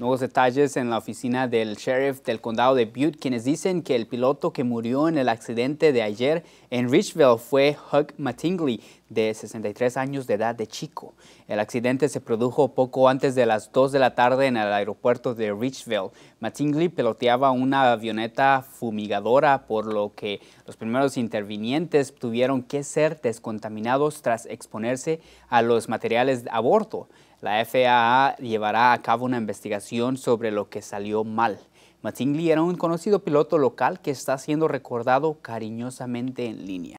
Nuevos detalles en la oficina del sheriff del condado de Butte, quienes dicen que el piloto que murió en el accidente de ayer en Richville fue Hug Mattingly de 63 años de edad de chico. El accidente se produjo poco antes de las 2 de la tarde en el aeropuerto de Richville. Mattingly piloteaba una avioneta fumigadora, por lo que los primeros intervinientes tuvieron que ser descontaminados tras exponerse a los materiales a bordo. La FAA llevará a cabo una investigación sobre lo que salió mal. Mattingly era un conocido piloto local que está siendo recordado cariñosamente en línea.